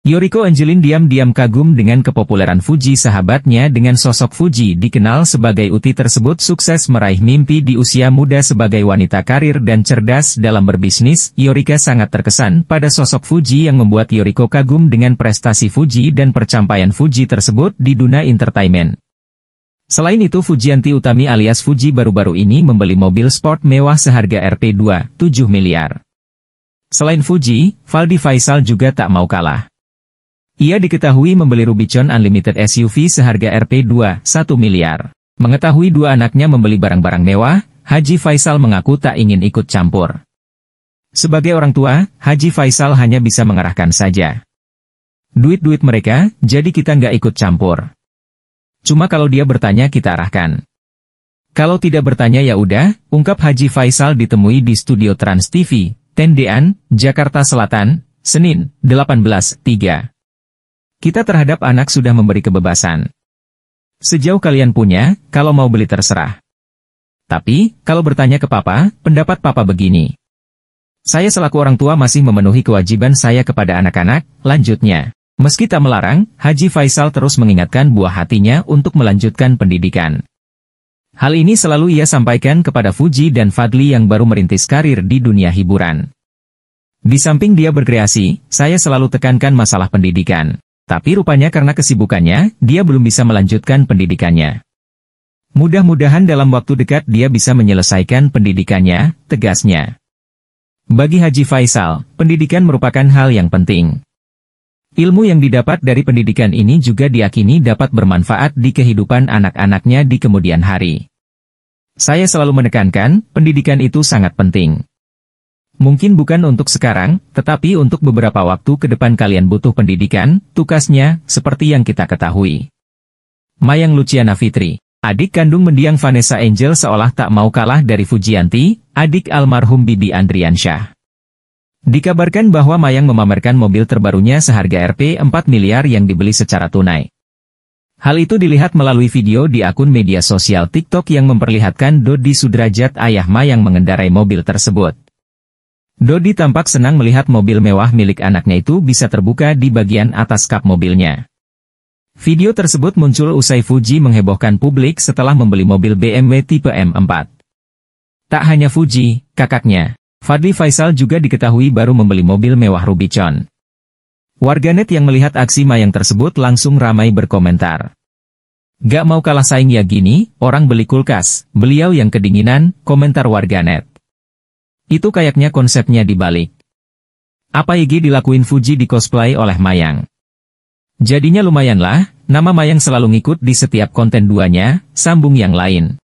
Yoriko Angelin diam-diam kagum dengan kepopuleran Fuji sahabatnya dengan sosok Fuji dikenal sebagai Uti tersebut sukses meraih mimpi di usia muda sebagai wanita karir dan cerdas dalam berbisnis, Yorika sangat terkesan pada sosok Fuji yang membuat Yoriko kagum dengan prestasi Fuji dan percampaian Fuji tersebut di dunia entertainment. Selain itu Fujianti Utami alias Fuji baru-baru ini membeli mobil sport mewah seharga Rp2,7 miliar. Selain Fuji, Valdi Faisal juga tak mau kalah. Ia diketahui membeli Rubicon Unlimited SUV seharga Rp2,1 miliar. Mengetahui dua anaknya membeli barang-barang mewah, Haji Faisal mengaku tak ingin ikut campur. Sebagai orang tua, Haji Faisal hanya bisa mengarahkan saja. Duit-duit mereka, jadi kita nggak ikut campur. Cuma kalau dia bertanya kita arahkan. Kalau tidak bertanya ya udah, ungkap Haji Faisal ditemui di studio Trans TV, Tendean, Jakarta Selatan, Senin, 18.3. Kita terhadap anak sudah memberi kebebasan. Sejauh kalian punya, kalau mau beli terserah. Tapi, kalau bertanya ke papa, pendapat papa begini. Saya selaku orang tua masih memenuhi kewajiban saya kepada anak-anak, lanjutnya. Meski tak melarang, Haji Faisal terus mengingatkan buah hatinya untuk melanjutkan pendidikan. Hal ini selalu ia sampaikan kepada Fuji dan Fadli yang baru merintis karir di dunia hiburan. Di samping dia berkreasi, saya selalu tekankan masalah pendidikan. Tapi rupanya karena kesibukannya, dia belum bisa melanjutkan pendidikannya. Mudah-mudahan dalam waktu dekat dia bisa menyelesaikan pendidikannya, tegasnya. Bagi Haji Faisal, pendidikan merupakan hal yang penting. Ilmu yang didapat dari pendidikan ini juga diakini dapat bermanfaat di kehidupan anak-anaknya di kemudian hari. Saya selalu menekankan, pendidikan itu sangat penting. Mungkin bukan untuk sekarang, tetapi untuk beberapa waktu ke depan kalian butuh pendidikan, tugasnya, seperti yang kita ketahui. Mayang Luciana Fitri, adik kandung mendiang Vanessa Angel seolah tak mau kalah dari Fujianti, adik almarhum Bibi Andriansyah. Dikabarkan bahwa Mayang memamerkan mobil terbarunya seharga Rp 4 miliar yang dibeli secara tunai. Hal itu dilihat melalui video di akun media sosial TikTok yang memperlihatkan Dodi Sudrajat ayah Mayang mengendarai mobil tersebut. Dodi tampak senang melihat mobil mewah milik anaknya itu bisa terbuka di bagian atas kap mobilnya. Video tersebut muncul usai Fuji menghebohkan publik setelah membeli mobil BMW tipe M4. Tak hanya Fuji, kakaknya, Fadli Faisal juga diketahui baru membeli mobil mewah Rubicon. Warganet yang melihat aksi Mayang tersebut langsung ramai berkomentar. Gak mau kalah saing ya gini, orang beli kulkas, beliau yang kedinginan, komentar warganet. Itu kayaknya konsepnya dibalik. Apa Igi dilakuin Fuji di cosplay oleh Mayang? Jadinya lumayanlah, nama Mayang selalu ngikut di setiap konten duanya, sambung yang lain.